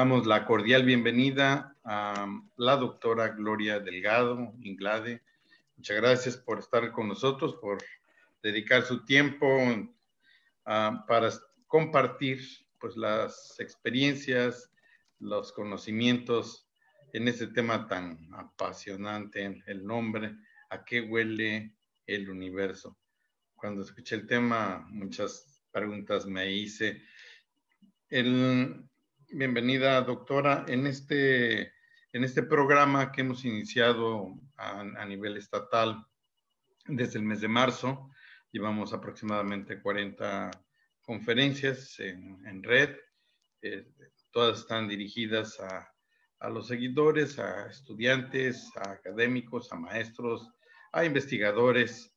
damos la cordial bienvenida a la doctora Gloria Delgado Inglade. Muchas gracias por estar con nosotros, por dedicar su tiempo ah, para compartir pues, las experiencias, los conocimientos en ese tema tan apasionante, el nombre, a qué huele el universo. Cuando escuché el tema, muchas preguntas me hice. El, bienvenida doctora en este, en este programa que hemos iniciado a, nivel estatal desde el mes de marzo. Llevamos aproximadamente 40 conferencias en, en red. Eh, todas están dirigidas a, a, los seguidores, a estudiantes, a académicos, a maestros, a investigadores.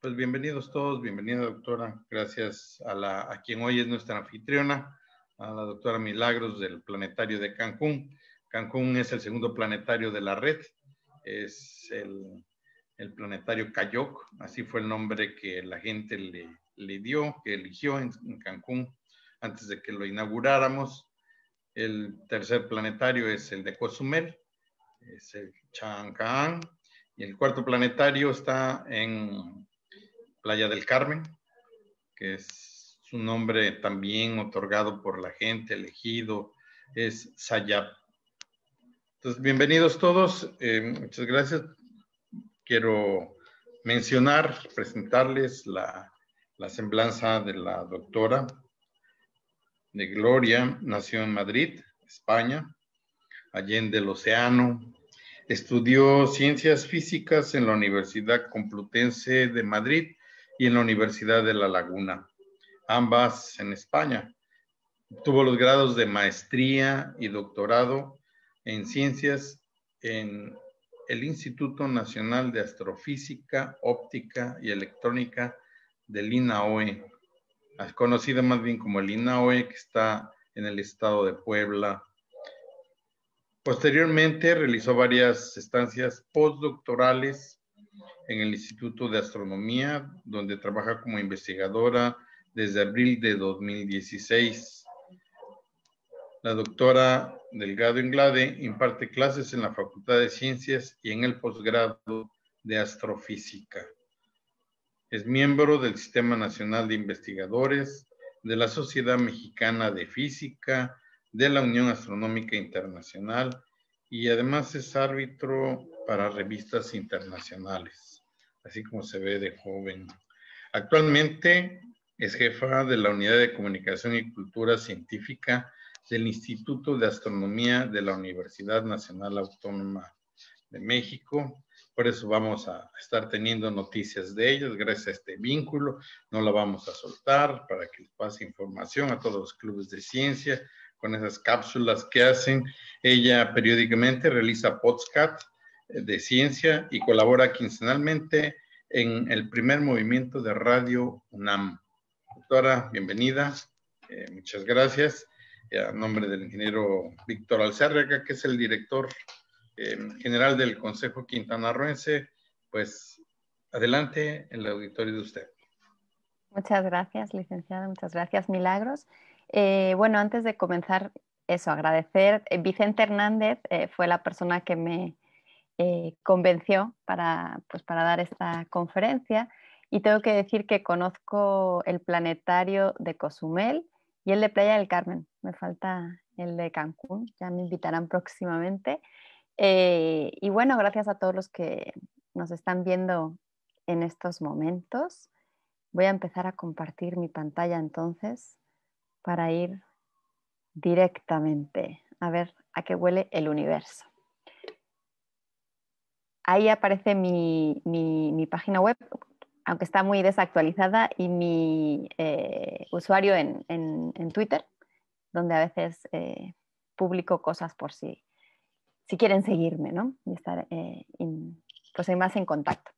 Pues bienvenidos todos, bienvenida doctora. Gracias a, la, a quien hoy es nuestra anfitriona, a la doctora Milagros del Planetario de Cancún. Cancún es el segundo planetario de la red, es el, planetario Cayoc, así fue el nombre que la gente le, le dio, que eligió en, Cancún antes de que lo inauguráramos. El tercer planetario es el de Cozumel, es el Chancán, y el cuarto planetario está en Playa del Carmen, que es su nombre también otorgado por la gente, elegido, es Sayab. Entonces, bienvenidos todos, eh, muchas gracias. Quiero mencionar, presentarles la, la semblanza de la doctora de Gloria, nació en Madrid, España, allende el océano. Estudió ciencias físicas en la Universidad Complutense de Madrid y en la Universidad de La Laguna ambas en España. Tuvo los grados de maestría y doctorado en ciencias en el Instituto Nacional de Astrofísica, Óptica y Electrónica del INAOE, conocida más bien como el INAOE, que está en el estado de Puebla. Posteriormente realizó varias estancias postdoctorales en el Instituto de Astronomía, donde trabaja como investigadora desde abril de 2016. La doctora Delgado Inglade imparte clases en la Facultad de Ciencias y en el posgrado de Astrofísica. Es miembro del Sistema Nacional de Investigadores, de la Sociedad Mexicana de Física, de la Unión Astronómica Internacional y además es árbitro para revistas internacionales, así como se ve de joven. Actualmente es jefa de la Unidad de Comunicación y Cultura Científica del Instituto de Astronomía de la Universidad Nacional Autónoma de México. Por eso vamos a estar teniendo noticias de ellos gracias a este vínculo. No la vamos a soltar para que pase información a todos los clubes de ciencia con esas cápsulas que hacen. Ella periódicamente realiza podcast eh, de ciencia y colabora quincenalmente en el primer movimiento de Radio UNAM. Doctora, bienvenida. Eh, muchas gracias. En eh, a nombre del ingeniero Víctor Alzárraga, que es el director eh, general del Consejo Quintana Quintanarroense, pues adelante en el auditorio de usted. Muchas gracias, licenciada. Muchas gracias, Milagros. bueno, antes de comenzar, eso, agradecer. Vicente Hernández fue la persona que me convenció pues, para dar esta conferencia. Y tengo que decir que conozco el planetario de Cozumel y el de Playa del Carmen. Me falta el de Cancún, ya me invitarán próximamente. Eh, y bueno, gracias a todos los que nos están viendo en estos momentos. Voy a empezar a compartir mi pantalla entonces para ir directamente a ver a qué huele el universo. Ahí aparece mi página web aunque está muy desactualizada, y mi eh, usuario en, Twitter, donde a veces eh, publico cosas por si, si quieren seguirme, ¿no? Y estar eh, pues, más en contacto.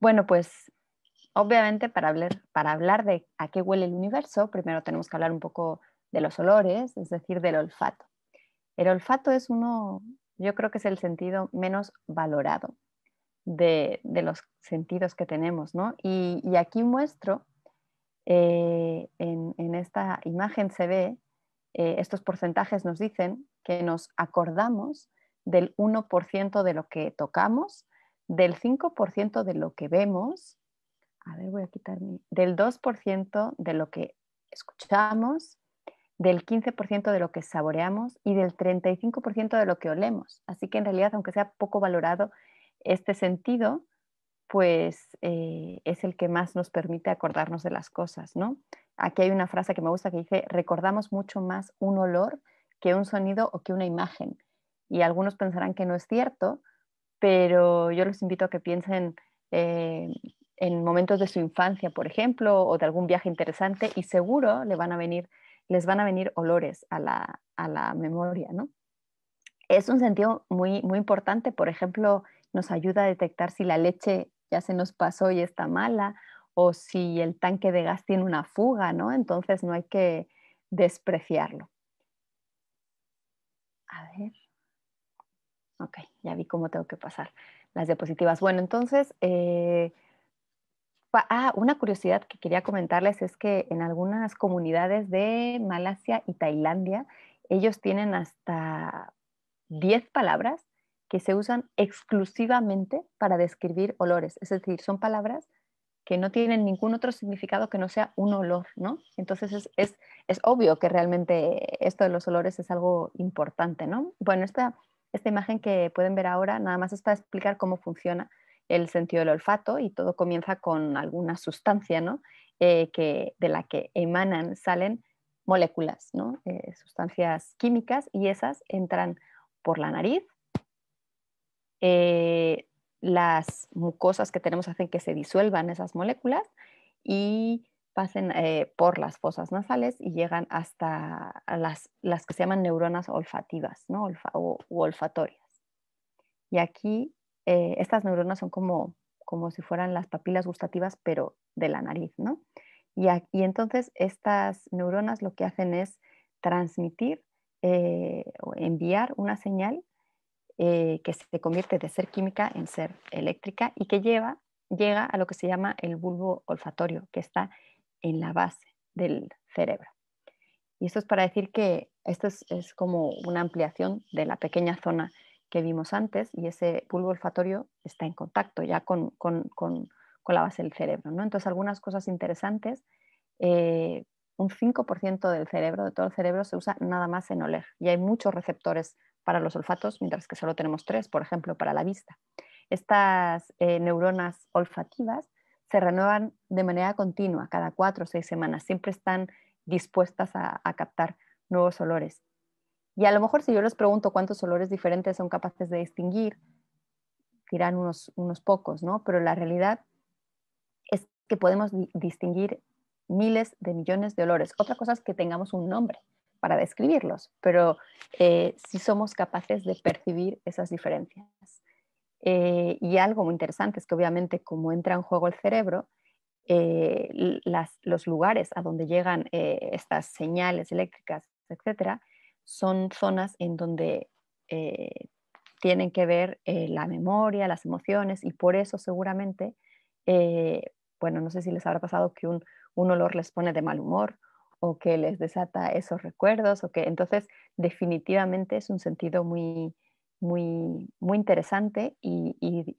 Bueno, pues obviamente para hablar de a qué huele el universo, primero tenemos que hablar un poco de los olores, es decir, del olfato. El olfato es uno, yo creo que es el sentido menos valorado de, los sentidos que tenemos, ¿no? Y, aquí muestro, eh, en, esta imagen se ve, eh, estos porcentajes nos dicen que nos acordamos del 1% de lo que tocamos, del 5% de lo que vemos, voy a del 2% de lo que escuchamos, del 15% de lo que saboreamos y del 35% de lo que olemos. Así que en realidad, aunque sea poco valorado, este sentido, pues eh, es el que más nos permite acordarnos de las cosas, ¿no? Aquí hay una frase que me gusta que dice, recordamos mucho más un olor que un sonido o que una imagen. Y algunos pensarán que no es cierto, pero yo los invito a que piensen eh, en momentos de su infancia, por ejemplo, o de algún viaje interesante, y seguro van a les van a venir olores a la, a la memoria, ¿no? Es un sentido muy, muy importante, por ejemplo, nos ayuda a detectar si la leche ya se nos pasó y está mala o si el tanque de gas tiene una fuga, ¿no? Entonces no hay que despreciarlo. A ver. Ok, ya vi cómo tengo que pasar las diapositivas. Bueno, entonces, eh, ah, una curiosidad que quería comentarles es que en algunas comunidades de Malasia y Tailandia, ellos tienen hasta 10 palabras que se usan exclusivamente para describir olores. Es decir, son palabras que no tienen ningún otro significado que no sea un olor, ¿no? Entonces es, obvio que realmente esto de los olores es algo importante, ¿no? Bueno, esta, esta imagen que pueden ver ahora nada más es para explicar cómo funciona el sentido del olfato y todo comienza con alguna sustancia, ¿no? Eh, que, de la que emanan, salen moléculas, ¿no? Eh, sustancias químicas y esas entran por la nariz, eh, las mucosas que tenemos hacen que se disuelvan esas moléculas y pasen eh, por las fosas nasales y llegan hasta las, que se llaman neuronas olfativas o, olfatorias. Y aquí eh, estas neuronas son como, si fueran las papilas gustativas, pero de la nariz. ¿no? Y, entonces estas neuronas lo que hacen es transmitir o enviar una señal eh, que se convierte de ser química en ser eléctrica y que lleva, llega a lo que se llama el bulbo olfatorio, que está en la base del cerebro. Y esto es para decir que esto es, como una ampliación de la pequeña zona que vimos antes y ese bulbo olfatorio está en contacto ya con, la base del cerebro. ¿no? Entonces, algunas cosas interesantes. Eh, un 5% del cerebro, de todo el cerebro, se usa nada más en oler y hay muchos receptores para los olfatos, mientras que solo tenemos tres, por ejemplo, para la vista. Estas eh, neuronas olfativas se renuevan de manera continua, cada cuatro o seis semanas. Siempre están dispuestas a, captar nuevos olores. Y a lo mejor si yo les pregunto cuántos olores diferentes son capaces de distinguir, dirán unos, unos pocos, ¿no? Pero la realidad es que podemos distinguir miles de millones de olores. Otra cosa es que tengamos un nombre, para describirlos, pero eh, sí somos capaces de percibir esas diferencias. Eh, y algo muy interesante es que obviamente como entra en juego el cerebro, eh, los lugares a donde llegan eh, estas señales eléctricas, etcétera, son zonas en donde tienen que ver la memoria, las emociones, y por eso seguramente, bueno, no sé si les habrá pasado que un, un olor les pone de mal humor o que les desata esos recuerdos o que entonces definitivamente es un sentido muy muy muy interesante y,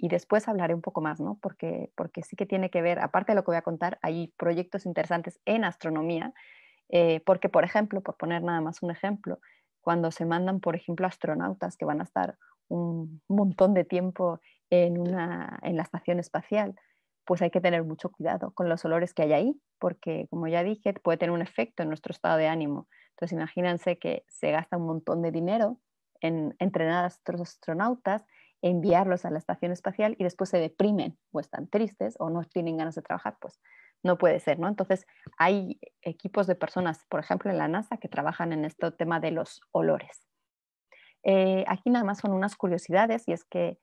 después hablaré un poco más no porque sí que tiene que ver aparte de lo que voy a contar hay proyectos interesantes en astronomía eh, porque por ejemplo por poner nada más un ejemplo cuando se mandan por ejemplo astronautas que van a estar un montón de tiempo en una en la estación espacial pues hay que tener mucho cuidado con los olores que hay ahí, porque como ya dije, puede tener un efecto en nuestro estado de ánimo. Entonces imagínense que se gasta un montón de dinero en entrenar a nuestros astronautas, enviarlos a la estación espacial y después se deprimen o están tristes o no tienen ganas de trabajar, pues no puede ser, ¿no? Entonces hay equipos de personas, por ejemplo en la NASA, que trabajan en este tema de los olores. Eh, aquí nada más son unas curiosidades y es que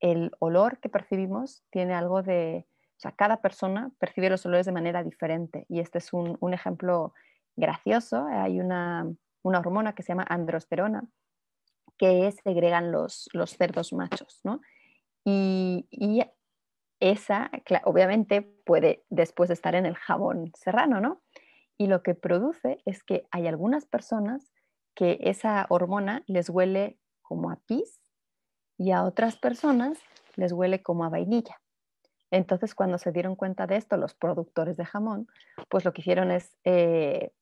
el olor que percibimos tiene algo de o sea, cada persona percibe los olores de manera diferente y este es un, ejemplo gracioso. Hay una, hormona que se llama androsterona que segregan los, los cerdos machos, ¿no? Y, y esa, obviamente, puede después estar en el jabón serrano, ¿no? Y lo que produce es que hay algunas personas que esa hormona les huele como a pis y a otras personas les huele como a vainilla. Entonces, cuando se dieron cuenta de esto, los productores de jamón, pues lo que hicieron es eh,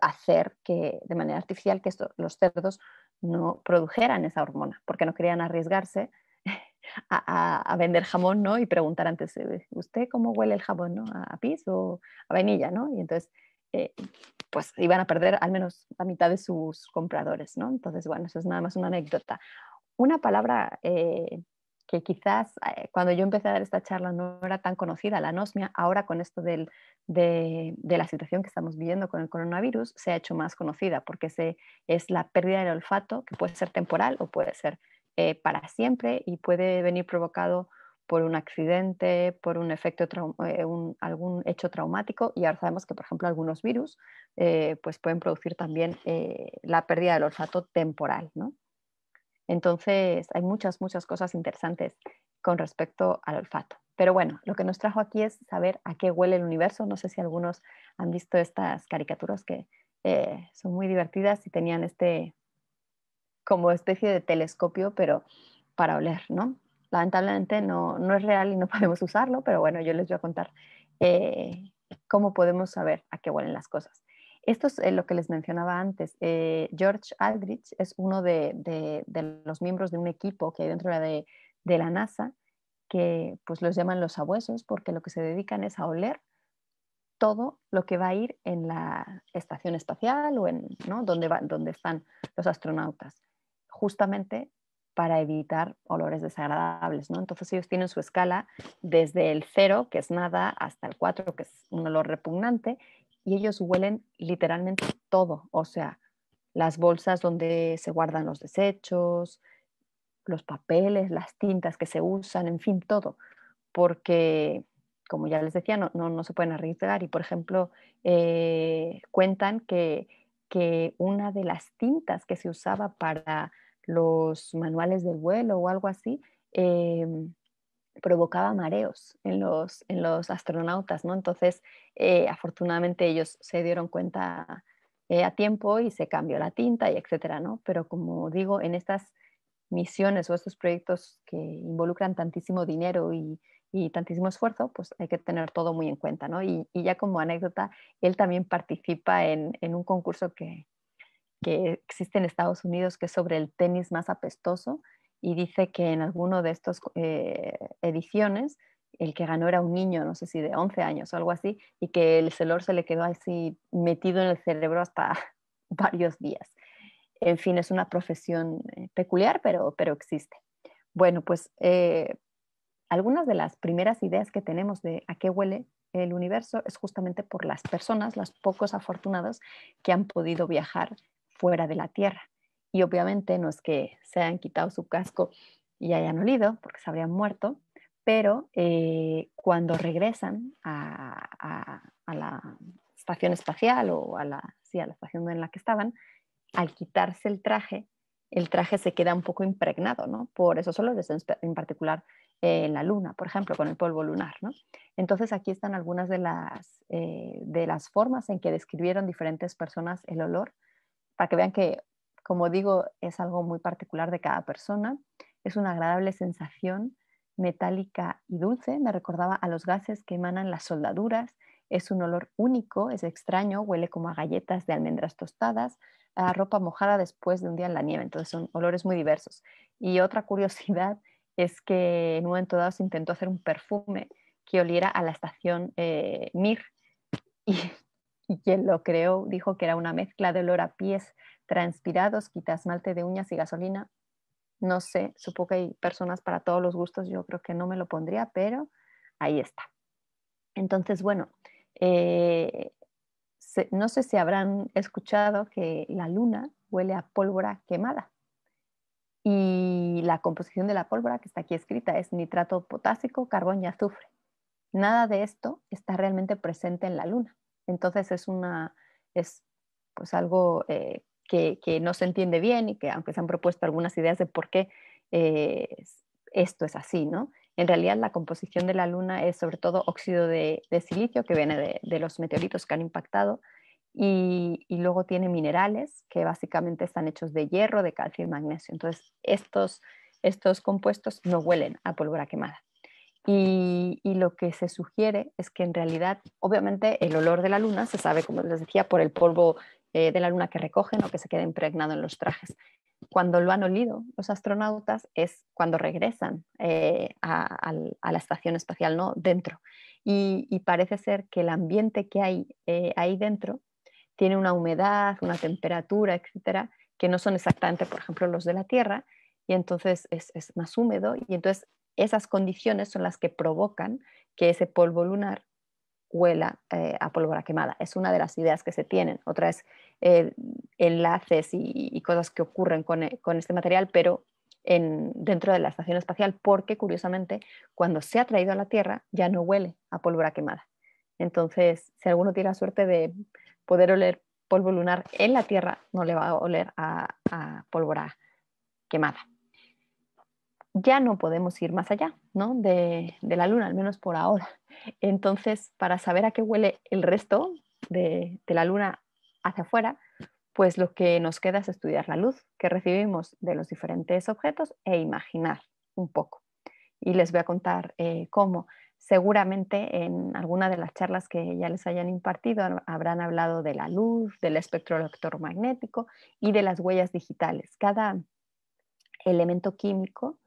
hacer que de manera artificial que los cerdos no produjeran esa hormona, porque no querían arriesgarse a, vender jamón, ¿no? Y preguntar antes, eh, ¿usted cómo huele el jamón, ¿no? ¿A, pis o a vainilla, ¿no? Y entonces, eh, pues iban a perder al menos la mitad de sus compradores, ¿no? Entonces, bueno, eso es nada más una anécdota. Una palabra que quizás eh, cuando yo empecé a dar esta charla no era tan conocida, la anosmia, ahora con esto de, la situación que estamos viviendo con el coronavirus se ha hecho más conocida porque se, es la pérdida del olfato que puede ser temporal o puede ser eh, para siempre y puede venir provocado por un accidente, por un efecto eh, algún hecho traumático y ahora sabemos que por ejemplo algunos virus pues pueden producir también la pérdida del olfato temporal, ¿no? Entonces, hay muchas, muchas cosas interesantes con respecto al olfato. Pero bueno, lo que nos trajo aquí es saber a qué huele el universo. No sé si algunos han visto estas caricaturas que eh, son muy divertidas y tenían este como especie de telescopio, pero para oler, ¿no? Lamentablemente no, no es real y no podemos usarlo, pero bueno, yo les voy a contar eh, cómo podemos saber a qué huelen las cosas. Esto es eh, lo que les mencionaba antes. Eh, George Aldrich es uno de, los miembros de un equipo que hay dentro de, la NASA que pues los llaman los sabuesos porque lo que se dedican es a oler todo lo que va a ir en la estación espacial o en donde, están los astronautas, justamente para evitar olores desagradables. Entonces ellos tienen su escala desde el cero, que es nada, hasta el cuatro, que es un olor repugnante, y ellos huelen literalmente todo, o sea, las bolsas donde se guardan los desechos, los papeles, las tintas que se usan, en fin, todo, porque, como ya les decía, no, se pueden arriesgar y, por ejemplo, eh, cuentan que, una de las tintas que se usaba para los manuales de vuelo o algo así, em, provocaba mareos en los, astronautas, ¿no? Entonces, eh, afortunadamente ellos se dieron cuenta eh, a tiempo y se cambió la tinta y etcétera, ¿no? Pero como digo, en estas misiones o estos proyectos que involucran tantísimo dinero y, tantísimo esfuerzo, pues hay que tener todo muy en cuenta, ¿no? Y, ya como anécdota, él también participa en, un concurso que, que, existe en Estados Unidos, que es sobre el tenis más apestoso, y dice que en alguno de estos eh, ediciones el que ganó era un niño, no sé si de 11 años o algo así, y que el celor se le quedó así metido en el cerebro hasta varios días. En fin, es una profesión eh, peculiar, pero, existe. Bueno, pues eh, algunas de las primeras ideas que tenemos de a qué huele el universo es justamente por las personas, los pocos afortunados que han podido viajar fuera de la Tierra y obviamente no es que se hayan quitado su casco y hayan olido, porque se habrían muerto, pero eh, cuando regresan a, la estación espacial o a la, la estación en la que estaban, al quitarse el traje, el traje se queda un poco impregnado ¿no? por esos olores, en particular en eh, la luna, por ejemplo, con el polvo lunar. ¿no? Entonces aquí están algunas de las, eh, de las formas en que describieron diferentes personas el olor, para que vean que como digo, es algo muy particular de cada persona. Es una agradable sensación metálica y dulce. Me recordaba a los gases que emanan las soldaduras. Es un olor único, es extraño, huele como a galletas de almendras tostadas, a ropa mojada después de un día en la nieve. Entonces son olores muy diversos. Y otra curiosidad es que en un momento dado se intentó hacer un perfume que oliera a la estación eh, Mir y, quien lo creó dijo que era una mezcla de olor a pies transpirados, quita esmalte de uñas y gasolina. No sé, supongo que hay personas para todos los gustos, yo creo que no me lo pondría, pero ahí está. Entonces, bueno, eh, no sé si habrán escuchado que la luna huele a pólvora quemada. Y la composición de la pólvora que está aquí escrita es nitrato potásico, carbón y azufre. Nada de esto está realmente presente en la luna. Entonces es una, es pues algo eh, que, no se entiende bien y que aunque se han propuesto algunas ideas de por qué eh, esto es así, ¿no? En realidad la composición de la Luna es sobre todo óxido de, silicio que viene de, los meteoritos que han impactado y, luego tiene minerales que básicamente están hechos de hierro, de calcio y magnesio. Entonces estos, estos compuestos no huelen a pólvora quemada. y, lo que se sugiere es que en realidad, obviamente, el olor de la luna se sabe, como les decía, por el polvo eh, de la luna que recogen o que se queda impregnado en los trajes. Cuando lo han olido los astronautas es cuando regresan eh, a, la estación espacial, ¿no? Dentro. Y, parece ser que el ambiente que hay eh, ahí dentro tiene una humedad, una temperatura, etcétera, que no son exactamente, por ejemplo, los de la Tierra, y entonces es, más húmedo, y entonces esas condiciones son las que provocan que ese polvo lunar huela a pólvora quemada. Es una de las ideas que se tienen. Otra es eh, enlaces y, cosas que ocurren eh, con, este material, pero en, dentro de la estación espacial, porque curiosamente cuando se ha traído a la Tierra ya no huele a pólvora quemada. Entonces, si alguno tiene la suerte de poder oler polvo lunar en la Tierra, no le va a oler a, pólvora quemada. Ya no podemos ir más allá ¿no? de, la Luna, al menos por ahora. Entonces, para saber a qué huele el resto de la Luna hacia afuera, pues lo que nos queda es estudiar la luz que recibimos de los diferentes objetos e imaginar un poco. Y les voy a contar eh, cómo. Seguramente en alguna de las charlas que ya les hayan impartido habrán hablado de la luz, del espectro electromagnético y de las huellas digitales. Cada elemento químico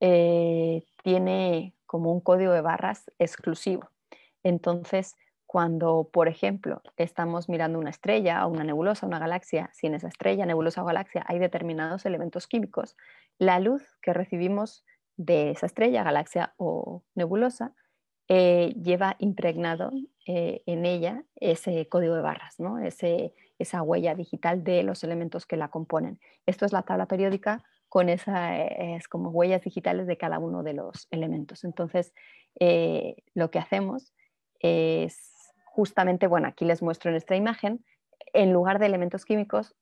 eh, tiene como un código de barras exclusivo. Entonces, cuando, por ejemplo, estamos mirando una estrella o una nebulosa, una galaxia, si en esa estrella, nebulosa o galaxia hay determinados elementos químicos, la luz que recibimos de esa estrella, galaxia o nebulosa, eh, lleva impregnado eh, en ella ese código de barras, esa huella digital de los elementos que la componen. Esto es la tabla periódica con esas eh, es como huellas digitales de cada uno de los elementos. Entonces, lo que hacemos es justamente, bueno, aquí les muestro en esta imagen, en lugar de elementos químicos,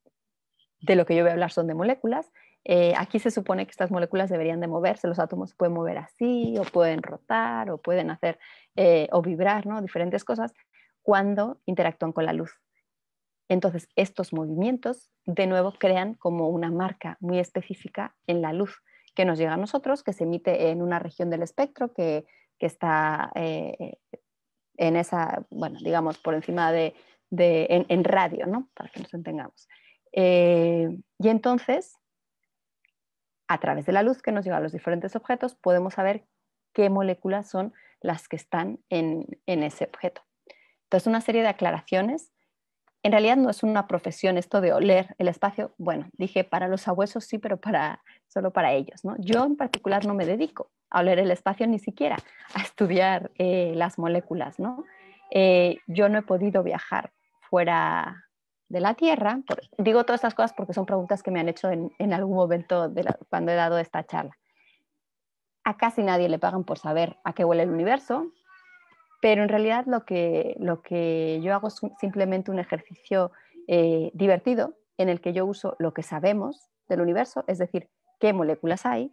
de lo que yo voy a hablar son de moléculas. Eh, aquí se supone que estas moléculas deberían de moverse, los átomos pueden mover así, o pueden rotar, o pueden hacer, eh, o vibrar, ¿no? Diferentes cosas cuando interactúan con la luz. Entonces, estos movimientos de nuevo crean como una marca muy específica en la luz que nos llega a nosotros, que se emite en una región del espectro que, está eh, en esa, bueno, digamos, por encima de, de en, radio, ¿no? Para que nos entendamos. Eh, y entonces, a través de la luz que nos llega a los diferentes objetos, podemos saber qué moléculas son las que están en, en ese objeto. Entonces, una serie de aclaraciones en realidad no es una profesión esto de oler el espacio. Bueno, dije para los abuesos sí, pero para solo para ellos, Yo en particular no me dedico a oler el espacio ni siquiera a estudiar eh, las moléculas, eh, yo no he podido viajar fuera de la Tierra. digo todas estas cosas porque son preguntas que me han hecho en, algún momento cuando he dado esta charla. A casi nadie le pagan por saber a qué huele el universo, pero en realidad lo que, yo hago es simplemente un ejercicio eh, divertido en el que yo uso lo que sabemos del universo, es decir, qué moléculas hay,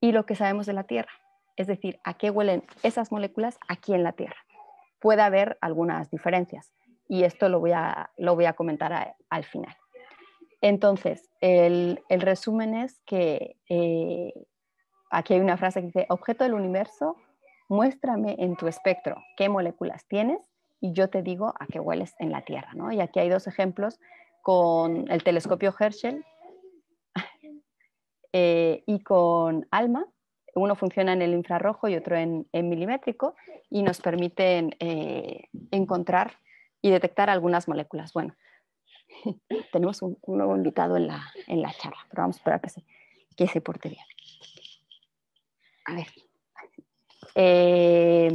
y lo que sabemos de la Tierra, es decir, a qué huelen esas moléculas aquí en la Tierra. Puede haber algunas diferencias y esto lo voy a, comentar al final. Entonces, el, resumen es que eh, aquí hay una frase que dice, objeto del universo muéstrame en tu espectro qué moléculas tienes y yo te digo a qué hueles en la Tierra, ¿no? Y aquí hay dos ejemplos con el telescopio Herschel eh, y con ALMA. Uno funciona en el infrarrojo y otro en, milimétrico y nos permiten eh, encontrar y detectar algunas moléculas. Bueno, tenemos un, nuevo invitado en la, charla, pero vamos a esperar que se, que se porte bien. A ver. Eh,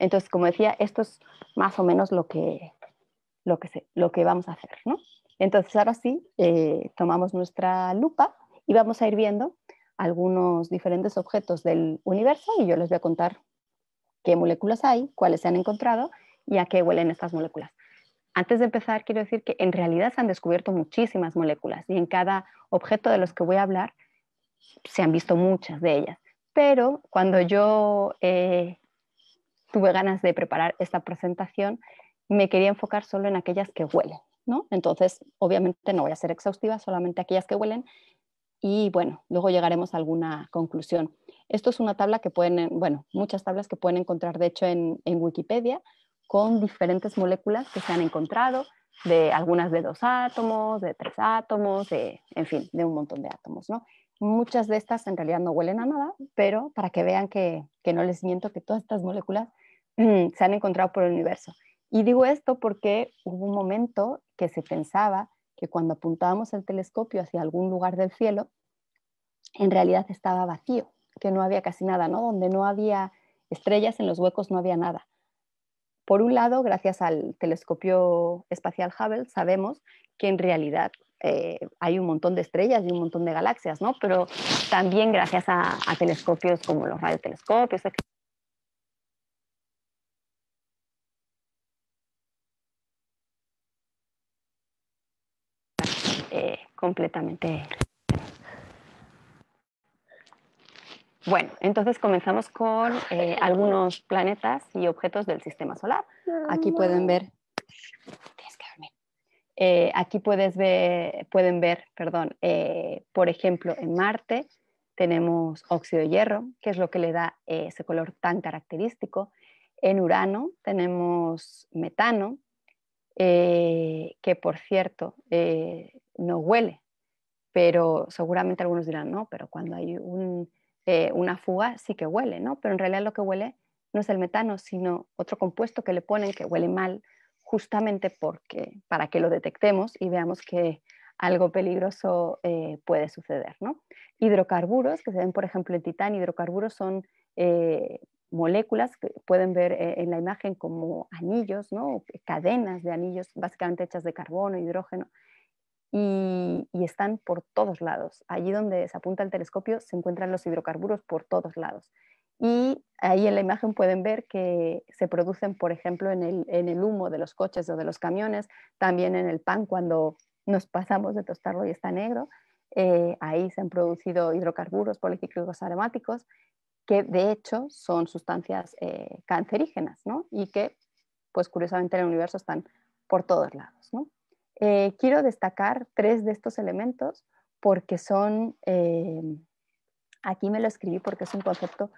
entonces, como decía, esto es más o menos lo que, lo que, vamos a hacer. Entonces, ahora sí, eh, tomamos nuestra lupa y vamos a ir viendo algunos diferentes objetos del universo y yo les voy a contar qué moléculas hay, cuáles se han encontrado y a qué huelen estas moléculas. Antes de empezar, quiero decir que en realidad se han descubierto muchísimas moléculas y en cada objeto de los que voy a hablar se han visto muchas de ellas. Pero cuando yo eh, tuve ganas de preparar esta presentación, me quería enfocar solo en aquellas que huelen, ¿no? Entonces, obviamente no voy a ser exhaustiva, solamente aquellas que huelen y bueno, luego llegaremos a alguna conclusión. Esto es una tabla que pueden, bueno, muchas tablas que pueden encontrar, de hecho, en, Wikipedia, con diferentes moléculas que se han encontrado, de algunas de dos átomos, de tres átomos, de, en fin, de un montón de átomos, ¿no? Muchas de estas en realidad no huelen a nada, pero para que vean que, no les miento, que todas estas moléculas se han encontrado por el universo. Y digo esto porque hubo un momento que se pensaba que cuando apuntábamos el telescopio hacia algún lugar del cielo, en realidad estaba vacío, que no había casi nada, ¿no? Donde no había estrellas, en los huecos no había nada. Por un lado, gracias al telescopio espacial Hubble, sabemos que en realidad eh, hay un montón de estrellas y un montón de galaxias, ¿no? Pero también gracias a, telescopios como los radiotelescopios, eh, completamente. Bueno, entonces comenzamos con eh, algunos planetas y objetos del sistema solar. Aquí pueden ver eh, aquí puedes pueden ver, perdón, eh, por ejemplo, en Marte tenemos óxido de hierro, que es lo que le da eh, ese color tan característico. En Urano tenemos metano, que por cierto no huele, pero seguramente algunos dirán, no, pero cuando hay una fuga sí que huele, ¿no? Pero en realidad lo que huele no es el metano, sino otro compuesto que le ponen que huele mal, justamente porque, para que lo detectemos y veamos que algo peligroso eh, puede suceder. ¿no? Hidrocarburos, que se ven por ejemplo en titán, hidrocarburos son eh, moléculas que pueden ver eh, en la imagen como anillos, ¿no? cadenas de anillos básicamente hechas de carbono, hidrógeno, y, están por todos lados. Allí donde se apunta el telescopio se encuentran los hidrocarburos por todos lados. Y ahí en la imagen pueden ver que se producen, por ejemplo, en el, humo de los coches o de los camiones, también en el pan cuando nos pasamos de tostarlo y está negro. Eh, ahí se han producido hidrocarburos policíclicos aromáticos que de hecho son sustancias eh, cancerígenas ¿no? y que, pues curiosamente, en el universo están por todos lados. ¿no? Eh, quiero destacar tres de estos elementos porque son, aquí me lo escribí porque es un concepto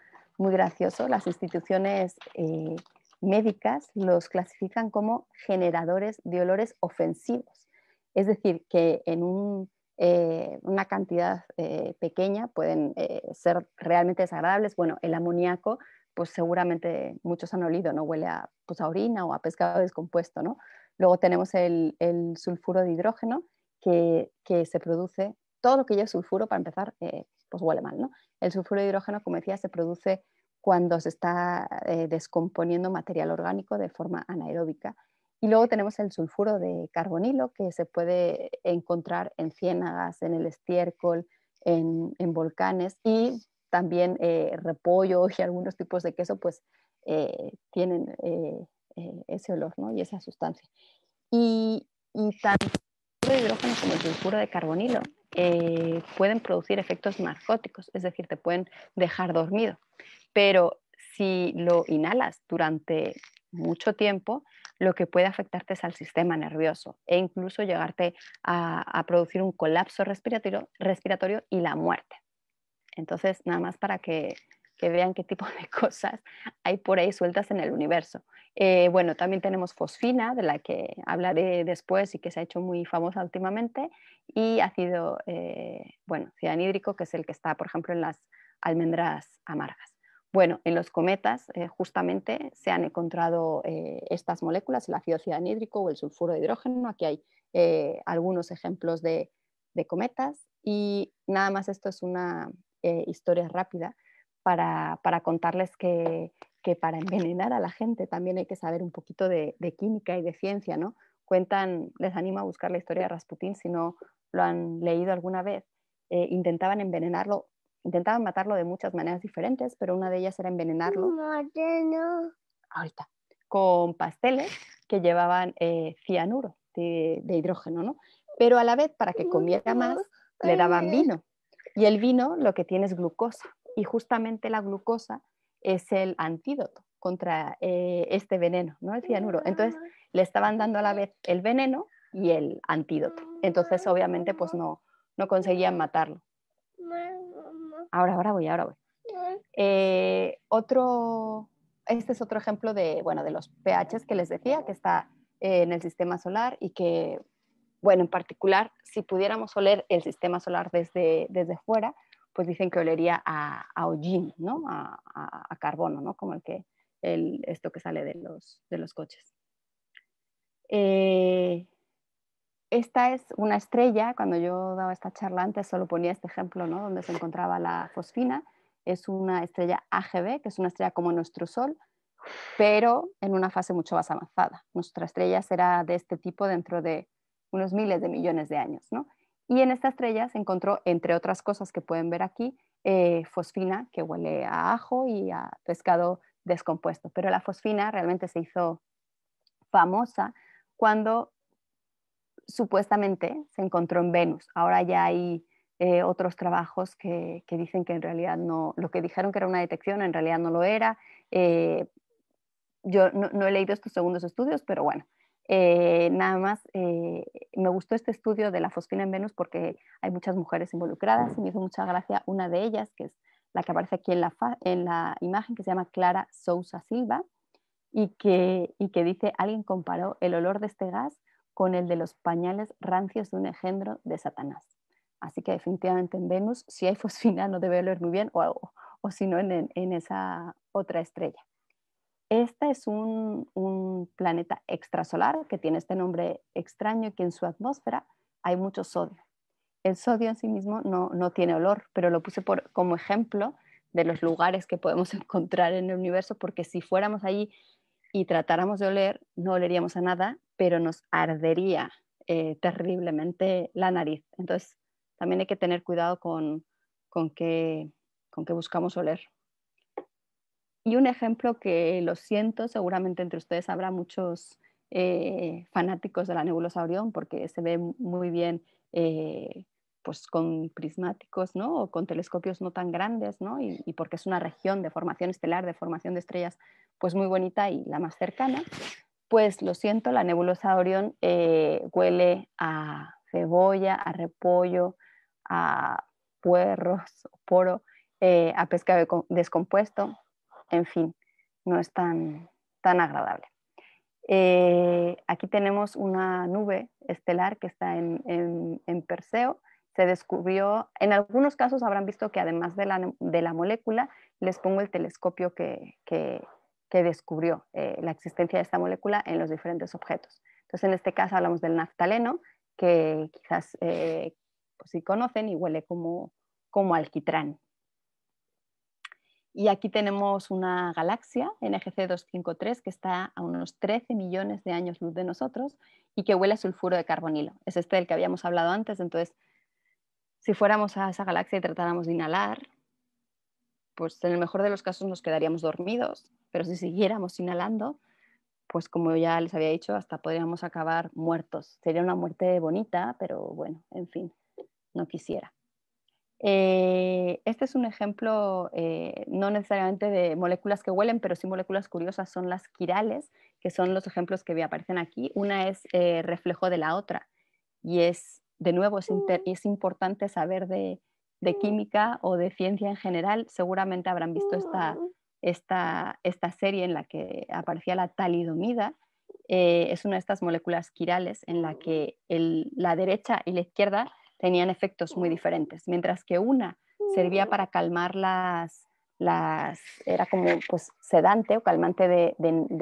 muy gracioso, las instituciones eh, médicas los clasifican como generadores de olores ofensivos. Es decir, que en eh, una cantidad eh, pequeña pueden ser realmente desagradables. Bueno, el amoníaco, pues seguramente muchos han olido, ¿no? Huele a, pues, orina o a pescado descompuesto, Luego tenemos el, sulfuro de hidrógeno que, se produce, todo lo que lleva sulfuro, para empezar, pues huele mal, El sulfuro de hidrógeno, como decía, se produce cuando se está eh, descomponiendo material orgánico de forma anaeróbica. Y luego tenemos el sulfuro de carbonilo que se puede encontrar en ciénagas, en el estiércol, en, volcanes y también eh, repollo y algunos tipos de queso pues eh, tienen ese olor ¿no? y esa sustancia. Y, tanto el hidrógeno como el sulfuro de carbonilo pueden producir efectos narcóticos, es decir, te pueden dejar dormido pero si lo inhalas durante mucho tiempo, lo que puede afectarte es al sistema nervioso e incluso llegarte a, producir un colapso respiratorio, y la muerte. Entonces, nada más para que, vean qué tipo de cosas hay por ahí sueltas en el universo. Eh, bueno, también tenemos fosfina, de la que hablaré después y que se ha hecho muy famosa últimamente, y ácido, eh, bueno, cianhídrico, que es el que está, por ejemplo, en las almendras amargas. Bueno, en los cometas eh, justamente se han encontrado eh, estas moléculas, el ácido cianhídrico o el sulfuro de hidrógeno. Aquí hay eh, algunos ejemplos de, cometas y nada más esto es una historia rápida para, contarles que, para envenenar a la gente también hay que saber un poquito de, de, química y de ciencia, ¿no? Cuentan, les animo a buscar la historia de Rasputín si no lo han leído alguna vez. intentaban envenenarlo Intentaban matarlo de muchas maneras diferentes, pero una de ellas era envenenarlo. Ahorita. Con pasteles que llevaban eh, cianuro de, hidrógeno, ¿no? Pero a la vez, para que comiera más, le daban vino. Y el vino lo que tiene es glucosa. Y justamente la glucosa es el antídoto contra eh, este veneno, ¿no? El cianuro. Entonces, le estaban dando a la vez el veneno y el antídoto. Entonces, obviamente, pues no, no conseguían matarlo. Ahora, ahora voy, ahora voy. Eh, otro, este es otro ejemplo de, bueno, de los pHs que les decía, que está eh, en el sistema solar y que, bueno, en particular, si pudiéramos oler el sistema solar desde, desde fuera, pues dicen que olería a, a hollín, ¿no? A, carbono, ¿no? Como el que, el, esto que sale de los, de los coches. Eh, esta es una estrella, cuando yo daba esta charla antes solo ponía este ejemplo, ¿no? Donde se encontraba la fosfina, es una estrella AGB, que es una estrella como nuestro Sol, pero en una fase mucho más avanzada. Nuestra estrella será de este tipo dentro de unos miles de millones de años, ¿no? Y en esta estrella se encontró, entre otras cosas que pueden ver aquí, eh, fosfina, que huele a ajo y a pescado descompuesto. Pero la fosfina realmente se hizo famosa cuando supuestamente se encontró en Venus. Ahora ya hay eh, otros trabajos que, dicen que en realidad no, lo que dijeron que era una detección en realidad no lo era. Eh, yo no, he leído estos segundos estudios, pero bueno, eh, nada más me gustó este estudio de la fosfina en Venus porque hay muchas mujeres involucradas y me hizo mucha gracia una de ellas, que es la que aparece aquí en la, en la imagen, que se llama Clara Sousa Silva, y que, y que dice, alguien comparó el olor de este gas con el de los pañales rancios de un engendro de Satanás. Así que definitivamente en Venus, si hay fosfina, no debe oler muy bien, o, algo o si no, en, esa otra estrella. Este es un, planeta extrasolar que tiene este nombre extraño y que en su atmósfera hay mucho sodio. El sodio en sí mismo no, tiene olor, pero lo puse como ejemplo de los lugares que podemos encontrar en el universo, porque si fuéramos allí y tratáramos de oler, no oleríamos a nada pero nos ardería eh, terriblemente la nariz. Entonces, también hay que tener cuidado con, con qué, buscamos oler. Y un ejemplo que lo siento, seguramente entre ustedes habrá muchos eh, fanáticos de la nebulosa Orión porque se ve muy bien eh, pues con prismáticos ¿no? o con telescopios no tan grandes ¿no? y, y, porque es una región de formación estelar, de formación de estrellas pues muy bonita y la más cercana pues lo siento, la nebulosa Orión eh, huele a cebolla, a repollo, a puerros, poro, eh, a pescado descompuesto, en fin, no es tan, tan agradable. Eh, aquí tenemos una nube estelar que está en, Perseo. Se descubrió, en algunos casos habrán visto que además de la, molécula, les pongo el telescopio que, que descubrió eh, la existencia de esta molécula en los diferentes objetos. Entonces, en este caso hablamos del naftaleno, que quizás eh, si pues conocen y huele como, como alquitrán. Y aquí tenemos una galaxia, NGC 253, que está a unos 13 millones de años luz de nosotros y que huele a sulfuro de carbonilo. Es este del que habíamos hablado antes, entonces si fuéramos a esa galaxia y tratáramos de inhalar, pues en el mejor de los casos nos quedaríamos dormidos, pero si siguiéramos inhalando, pues como ya les había dicho, hasta podríamos acabar muertos. Sería una muerte bonita, pero bueno, en fin, no quisiera. Eh, este es un ejemplo eh, no necesariamente de moléculas que huelen, pero sí moléculas curiosas, son las quirales, que son los ejemplos que aparecen aquí. Una es eh, reflejo de la otra y es, de nuevo, es mm. importante saber de, de mm. química o de ciencia en general, seguramente habrán visto esta, mm. esta, serie en la que aparecía la talidomida. Eh, es una de estas moléculas quirales en la que la derecha y la izquierda tenían efectos muy diferentes, mientras que una servía mm. para calmar las, las era como pues, sedante o calmante de,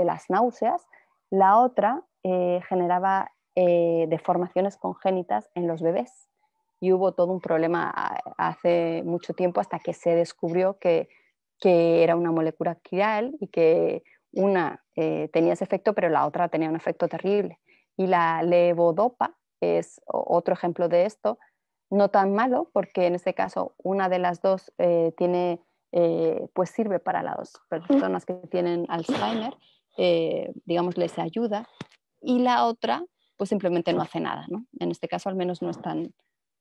las náuseas, la otra eh, generaba eh, deformaciones congénitas en los bebés y hubo todo un problema hace mucho tiempo hasta que se descubrió que, que era una molécula quiral y que una eh, tenía ese efecto, pero la otra tenía un efecto terrible. Y la levodopa es otro ejemplo de esto, no tan malo, porque en este caso una de las dos eh, tiene, eh, pues sirve para las personas que tienen Alzheimer, digamos, les ayuda, y la otra, pues simplemente no hace nada, ¿no? En este caso al menos no es tan,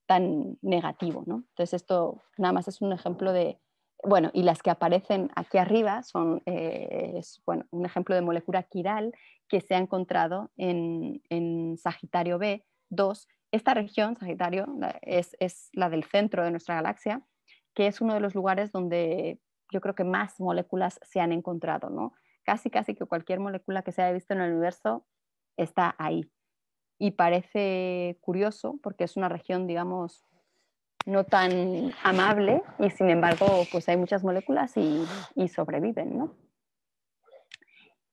tan negativo. ¿no? Entonces, esto nada más es un ejemplo de, bueno, y las que aparecen aquí arriba son eh, bueno, un ejemplo de molécula quiral que se ha encontrado en, en Sagitario B2. Esta región, Sagitario, es, es, la del centro de nuestra galaxia, que es uno de los lugares donde yo creo que más moléculas se han encontrado. ¿no? Casi, casi que cualquier molécula que se haya visto en el universo está ahí y parece curioso porque es una región, digamos, no tan amable y sin embargo, pues hay muchas moléculas y, sobreviven, ¿no?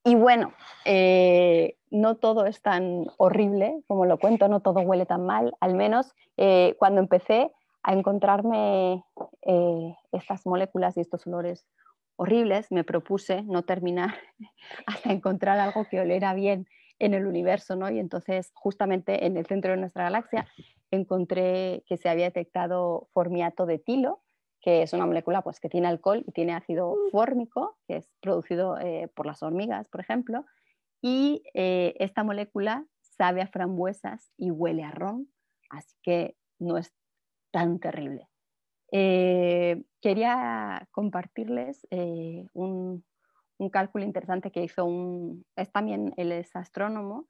Y bueno, eh, no todo es tan horrible como lo cuento, no todo huele tan mal, al menos eh, cuando empecé a encontrarme eh, estas moléculas y estos olores horribles, me propuse no terminar hasta encontrar algo que olera bien en el universo, ¿no? Y entonces, justamente en el centro de nuestra galaxia, encontré que se había detectado formiato de tilo, que es una molécula pues, que tiene alcohol y tiene ácido mm. fórmico, que es producido eh, por las hormigas, por ejemplo, y eh, esta molécula sabe a frambuesas y huele a ron, así que no es tan terrible. Eh, quería compartirles un un cálculo interesante que hizo un, es también, él es astrónomo,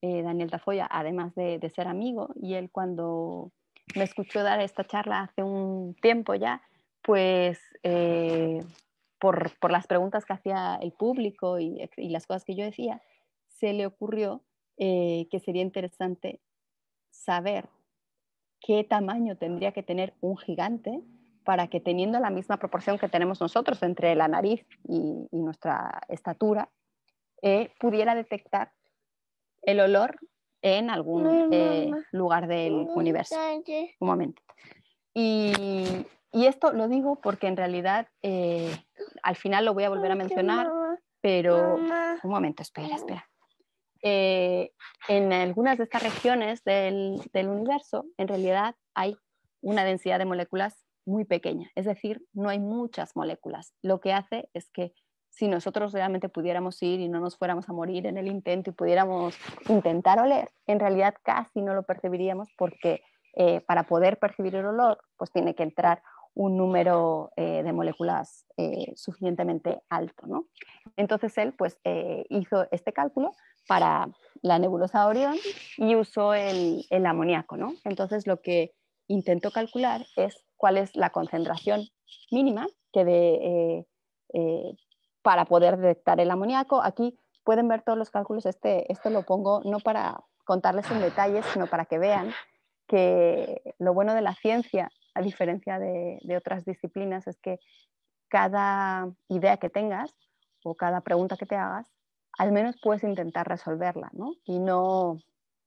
eh, Daniel Tafoya, además de, ser amigo, y él cuando me escuchó dar esta charla hace un tiempo ya, pues eh, por, las preguntas que hacía el público y, las cosas que yo decía, se le ocurrió eh, que sería interesante saber qué tamaño tendría que tener un gigante para que teniendo la misma proporción que tenemos nosotros entre la nariz y, nuestra estatura, eh, pudiera detectar el olor en algún eh, lugar del universo. Un momento. Y, esto lo digo porque en realidad eh, al final lo voy a volver a mencionar, pero un momento, espera, espera. en algunas de estas regiones del universo, en realidad hay una densidad de moléculas muy pequeña, es decir, no hay muchas moléculas. Lo que hace es que si nosotros realmente pudiéramos ir y no nos fuéramos a morir en el intento y pudiéramos intentar oler, en realidad casi no lo percibiríamos porque eh, para poder percibir el olor, pues tiene que entrar un número eh, de moléculas eh, suficientemente alto. Entonces él pues, hizo este cálculo para la nebulosa Orión y usó el, el amoníaco. ¿no? Entonces lo que intentó calcular es cuál es la concentración mínima que eh, eh, para poder detectar el amoníaco. Aquí pueden ver todos los cálculos, este, esto lo pongo no para contarles en detalles, sino para que vean que lo bueno de la ciencia, a diferencia de, de otras disciplinas, es que cada idea que tengas o cada pregunta que te hagas, al menos puedes intentar resolverla, ¿no? Y no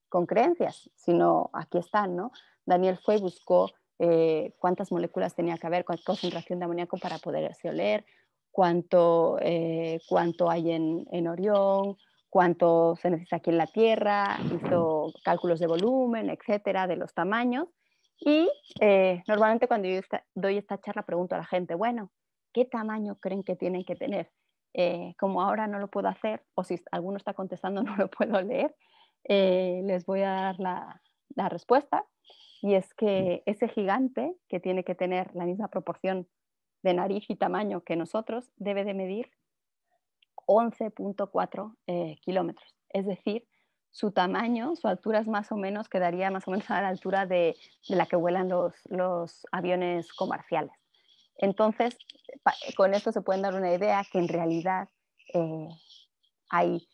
con creencias, sino aquí están, ¿no? Daniel fue y buscó eh, cuántas moléculas tenía que haber, cuál concentración de amoníaco para poderse oler, eh, cuánto, hay en, en Orión, cuánto se necesita aquí en la Tierra, hizo cálculos de volumen, etcétera, de los tamaños. Y eh, normalmente cuando yo doy esta charla pregunto a la gente, bueno, ¿qué tamaño creen que tienen que tener? como ahora no lo puedo hacer, o si alguno está contestando no lo puedo leer, les voy a dar la, la respuesta. Y es mm. que ese gigante, que tiene que tener la misma proporción de nariz y tamaño que nosotros, debe de medir 11.4 eh, kilómetros. Es decir, su tamaño, su altura es más o menos, quedaría más o menos a la altura de, la que vuelan los, aviones comerciales. Entonces, con esto se pueden dar una idea que en realidad eh, hay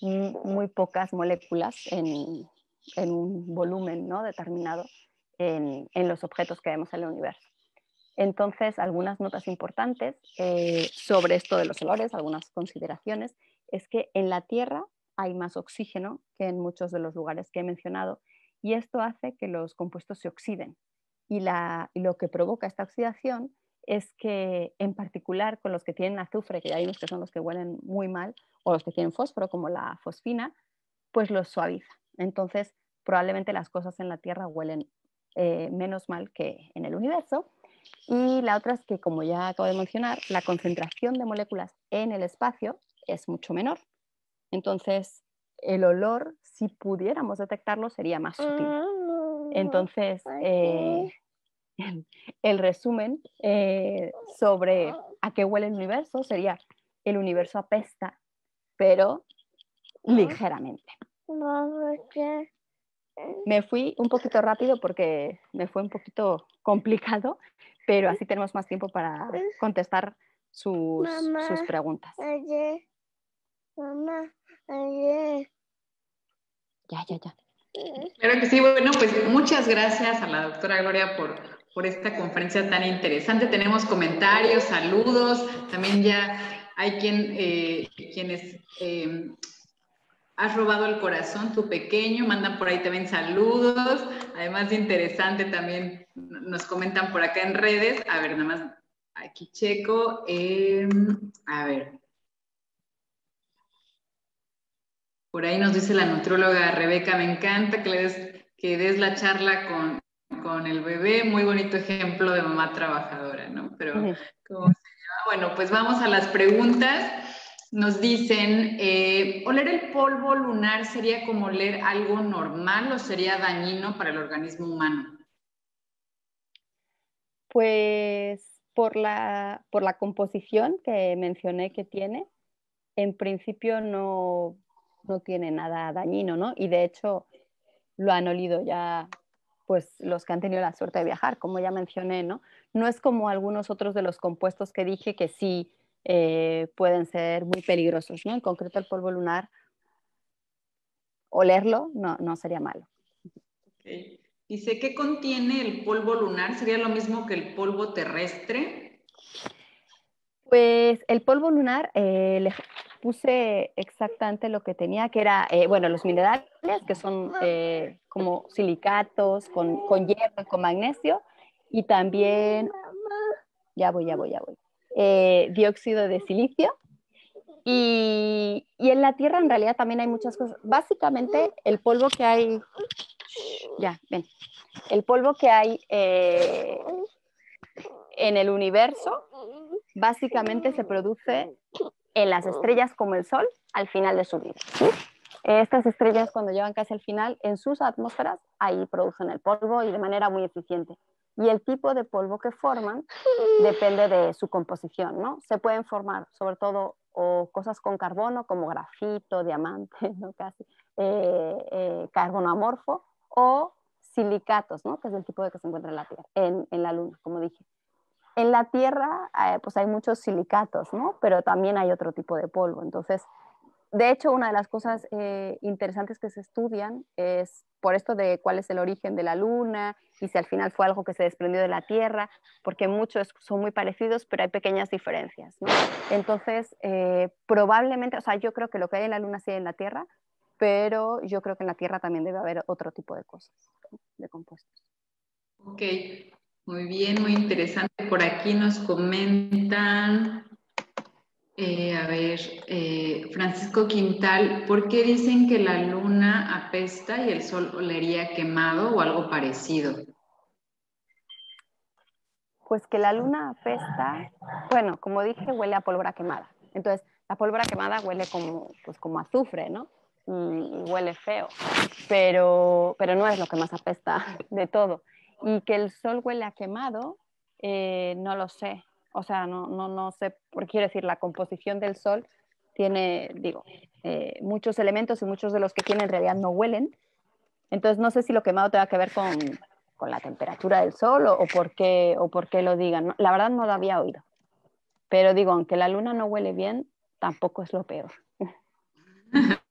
muy pocas moléculas en, en un volumen ¿no? determinado en, los objetos que vemos en el universo. Entonces, algunas notas importantes eh, sobre esto de los olores, algunas consideraciones, es que en la Tierra hay más oxígeno que en muchos de los lugares que he mencionado y esto hace que los compuestos se oxiden. Y, y lo que provoca esta oxidación es que, en particular, con los que tienen azufre, que hay unos que son los que huelen muy mal, o los que tienen fósforo, como la fosfina, pues los suaviza. Entonces, probablemente las cosas en la Tierra huelen eh, menos mal que en el universo. Y la otra es que, como ya acabo de mencionar, la concentración de moléculas en el espacio es mucho menor. Entonces, el olor, si pudiéramos detectarlo, sería más sutil. Ah, Entonces, eh, el resumen eh, sobre a qué huele el universo sería, el universo apesta, pero ligeramente me fui un poquito rápido porque me fue un poquito complicado, pero así tenemos más tiempo para contestar sus, preguntas. mamá, Ya, ya, ya. Claro que sí, bueno, pues muchas gracias a la doctora Gloria por, esta conferencia tan interesante. Tenemos comentarios, saludos, también ya hay quien, eh, quienes eh, Has robado el corazón, tu pequeño, mandan por ahí también saludos. Además, interesante también, nos comentan por acá en redes. A ver, nada más, aquí checo. Em, a ver. Por ahí nos dice la nutróloga Rebeca, me encanta que le des, que des la charla con, el bebé. Muy bonito ejemplo de mamá trabajadora, ¿no? Pero, bueno, pues vamos a las preguntas. Nos dicen, eh, ¿oler el polvo lunar sería como oler algo normal o sería dañino para el organismo humano? Pues por la, composición que mencioné que tiene, en principio no, tiene nada dañino, ¿no? Y de hecho lo han olido ya pues los que han tenido la suerte de viajar, como ya mencioné, ¿no? No es como algunos otros de los compuestos que dije que sí eh, pueden ser muy peligrosos, ¿no? En concreto el polvo lunar, olerlo no, no sería malo. y sé ¿qué contiene el polvo lunar? ¿Sería lo mismo que el polvo terrestre? Pues el polvo lunar, eh, le puse exactamente lo que tenía, que era, eh, bueno, los minerales, que son como silicatos, con, con hierro, con magnesio, y también, ya voy, ya voy, ya voy. Eh, dióxido de silicio. Y, en la Tierra en realidad también hay muchas cosas. Básicamente el polvo que hay, ya, ven, el polvo que hay eh, en el universo básicamente se produce en las estrellas como el Sol al final de su vida. Estas estrellas cuando llegan casi al final, en sus atmósferas, ahí producen el polvo y de manera muy eficiente y el tipo de polvo que forman depende de su composición, ¿no? Se pueden formar sobre todo o cosas con carbono como grafito, diamante, ¿no? Casi, eh, eh, carbono amorfo o silicatos, ¿no? Que es el tipo de que se encuentra en la, tierra, en, en la luna, como dije. En la Tierra, eh, pues hay muchos silicatos, ¿no? Pero también hay otro tipo de polvo. Entonces, de hecho, una de las cosas eh, interesantes que se estudian es por esto de cuál es el origen de la luna y si al final fue algo que se desprendió de la Tierra, porque muchos son muy parecidos, pero hay pequeñas diferencias. Entonces, eh, probablemente, o sea, yo creo que lo que hay en la luna sí hay en la Tierra, pero yo creo que en la Tierra también debe haber otro tipo de cosas, de compuestos. Ok, muy bien, muy interesante. Por aquí nos comentan eh, a ver, eh, Francisco Quintal, ¿por qué dicen que la luna apesta y el sol olería quemado o algo parecido? Pues que la luna apesta, bueno, como dije, huele a pólvora quemada. Entonces, la pólvora quemada huele como, pues, como azufre, ¿no? Y, huele feo, pero, pero no es lo que más apesta de todo. Y que el sol huele a quemado, eh, no lo sé, o sea, no, no, no sé, por quiero decir, la composición del sol tiene, digo, eh, muchos elementos y muchos de los que tiene en realidad no huelen. Entonces, no sé si lo quemado tenga que ver con, la temperatura del sol o, por, qué, o por lo digan. la verdad no lo había oído. Pero digo, aunque la luna no huele bien, tampoco es lo peor.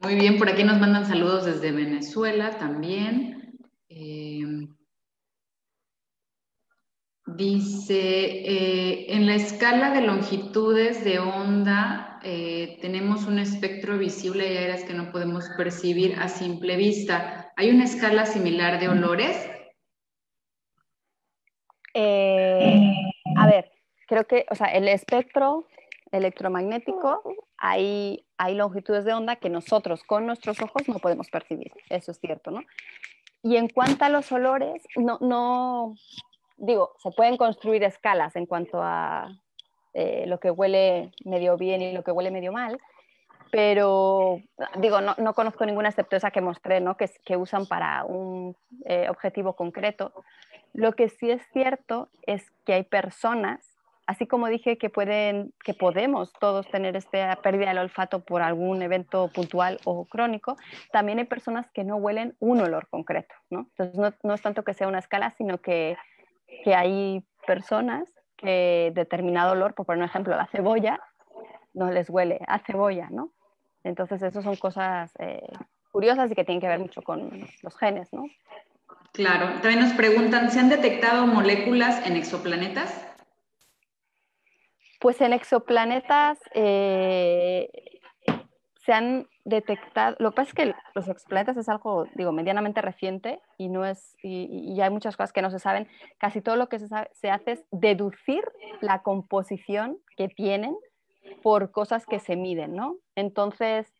Muy bien, por aquí nos mandan saludos desde Venezuela también. Eh, Dice, eh, en la escala de longitudes de onda eh, tenemos un espectro visible y áreas que no podemos percibir a simple vista. ¿Hay una escala similar de olores? Eh, a ver, creo que, o sea, el espectro electromagnético, hay, hay longitudes de onda que nosotros con nuestros ojos no podemos percibir, eso es cierto, ¿no? Y en cuanto a los olores, no, no, digo, se pueden construir escalas en cuanto a eh, lo que huele medio bien y lo que huele medio mal, pero digo, no, conozco ninguna excepto que mostré, ¿no? que, que usan para un eh, objetivo concreto. Lo que sí es cierto es que hay personas así como dije que pueden que podemos todos tener esta pérdida del olfato por algún evento puntual o crónico, también hay personas que no huelen un olor concreto, ¿no? Entonces no, no es tanto que sea una escala, sino que que hay personas que determinado olor, por un ejemplo, la cebolla, no les huele a cebolla, ¿no? Entonces, eso son cosas eh, curiosas y que tienen que ver mucho con los genes, ¿no? Claro. También nos preguntan, ¿se han detectado moléculas en exoplanetas? Pues en exoplanetas, eh, se han detectado, lo que pasa es que los exoplanetas es algo, digo, medianamente reciente y no es, y, hay muchas cosas que no se saben. Casi todo lo que se, hace es deducir la composición que tienen por cosas que se miden, ¿no? Entonces,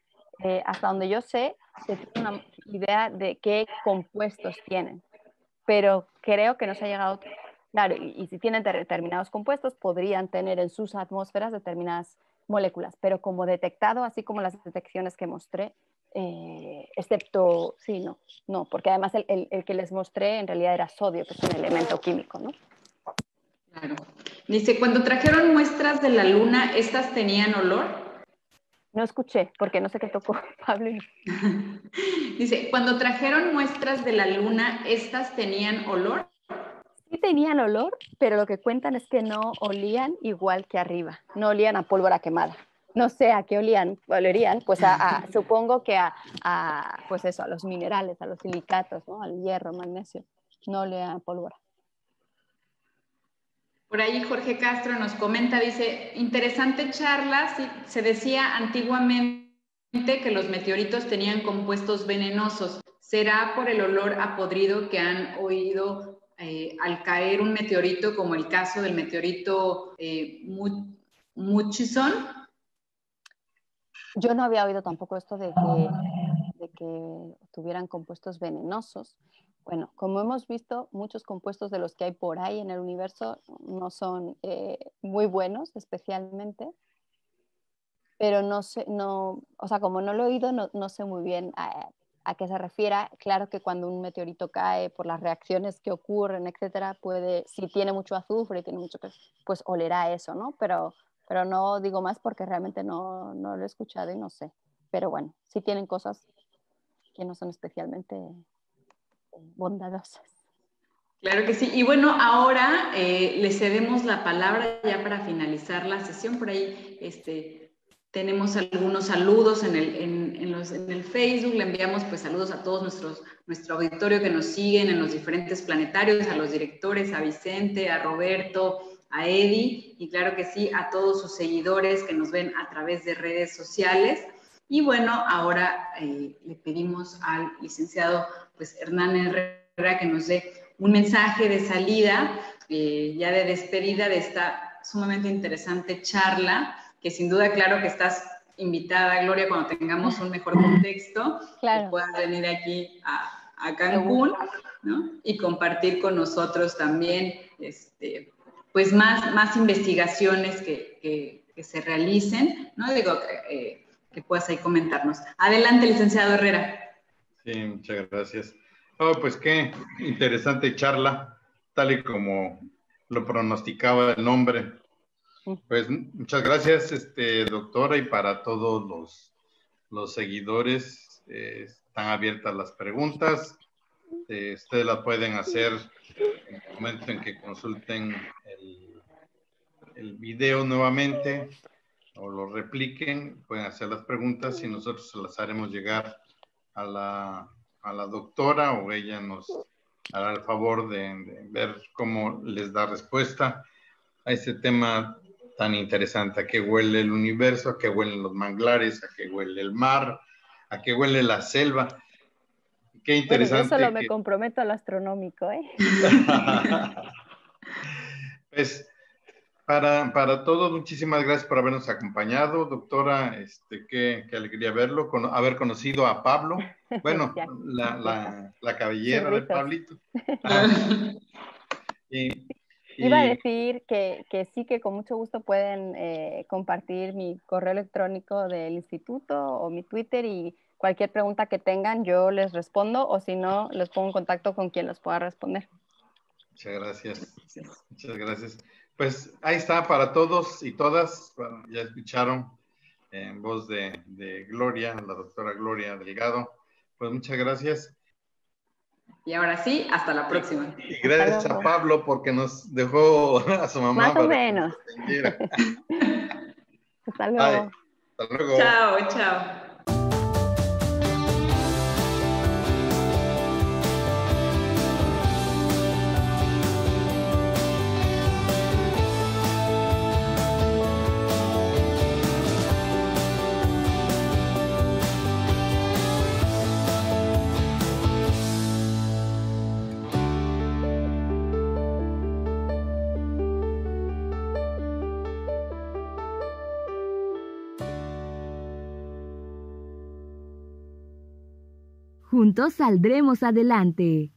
eh, hasta donde yo sé, se tiene una idea de qué compuestos tienen, pero creo que no se ha llegado, claro, y, y si tienen determinados compuestos, podrían tener en sus atmósferas determinadas moléculas, pero como detectado, así como las detecciones que mostré, eh, excepto, sí, no, no, porque además el, que les mostré en realidad era sodio, que es un elemento químico, ¿no? Claro. Dice, cuando trajeron muestras de la luna, ¿estas tenían olor? No escuché, porque no sé qué tocó Pablo. Dice, cuando trajeron muestras de la luna, ¿estas tenían olor? Sí tenían olor, pero lo que cuentan es que no olían igual que arriba, no olían a pólvora quemada. No sé a qué olían, olerían, pues a, supongo que a, pues eso, a los minerales, a los silicatos, al hierro, magnesio, no olían a pólvora. Por ahí Jorge Castro nos comenta, dice, interesante charla, se decía antiguamente que los meteoritos tenían compuestos venenosos. ¿Será por el olor a podrido que han oído eh, al caer un meteorito como el caso del meteorito eh, Yo no había oído tampoco esto de que, tuvieran compuestos venenosos. Bueno, como hemos visto, muchos compuestos de los que hay por ahí en el universo no son eh, muy buenos, especialmente, pero no sé, no, o sea, como no lo he oído, no, sé muy bien eh, a qué se refiera. Claro que cuando un meteorito cae, por las reacciones que ocurren, etcétera, puede, si tiene mucho azufre y tiene mucho, pues olerá eso, ¿no? Pero, pero no digo más porque realmente no, lo he escuchado y no sé. Pero bueno, si tienen cosas que no son especialmente eh, bondadosas. Claro que sí. Y bueno, ahora eh, le cedemos la palabra ya para finalizar la sesión. Por ahí, este, tenemos algunos saludos en el, en, los, en el, Facebook, le enviamos pues saludos a todos nuestros, nuestro auditorio que nos siguen en los diferentes planetarios, a los directores, a Vicente, a Roberto, a Eddie y claro que sí, a todos sus seguidores que nos ven a través de redes sociales. Y bueno, ahora eh, le pedimos al licenciado pues, Hernán Herrera que nos dé un mensaje de salida, eh, ya de despedida de esta sumamente interesante charla que sin duda, claro que estás invitada, Gloria, cuando tengamos un mejor contexto, puedas venir aquí a, a Cancún ¿no? y compartir con nosotros también este, pues más, más investigaciones que, se realicen, ¿no? Digo, eh, que puedas ahí comentarnos. Adelante, licenciado Herrera. Sí, muchas gracias. Oh, pues qué interesante charla, tal y como lo pronosticaba el nombre. Pues muchas gracias, este, doctora, y para todos los, los seguidores, eh, están abiertas las preguntas. Eh, ustedes las pueden hacer en el momento en que consulten el, el video nuevamente o lo repliquen, pueden hacer las preguntas y nosotros las haremos llegar a la, a la doctora o ella nos hará el favor de, de ver cómo les da respuesta a este tema tan interesante, a qué huele el universo, a qué huelen los manglares, a qué huele el mar, a qué huele la selva. Qué interesante. yo solo me comprometo al astronómico, ¿eh? pues, para, todos, muchísimas gracias por habernos acompañado, doctora. Este, qué, alegría verlo, con, haber conocido a Pablo. Bueno, la, cabellera de Pablito. y, ah. Iba a decir que, que, sí que con mucho gusto pueden eh, compartir mi correo electrónico del instituto o mi Twitter y cualquier pregunta que tengan yo les respondo o si no, les pongo en contacto con quien los pueda responder. Muchas gracias. Muchas gracias. Pues ahí está para todos y todas. Bueno, ya escucharon en voz de, de Gloria, la doctora Gloria Delgado. Pues muchas gracias. Y ahora sí, hasta la próxima. Y gracias a Pablo porque nos dejó a su mamá. Más o menos. Hasta luego. Hasta luego. Chao, chao. juntos saldremos adelante.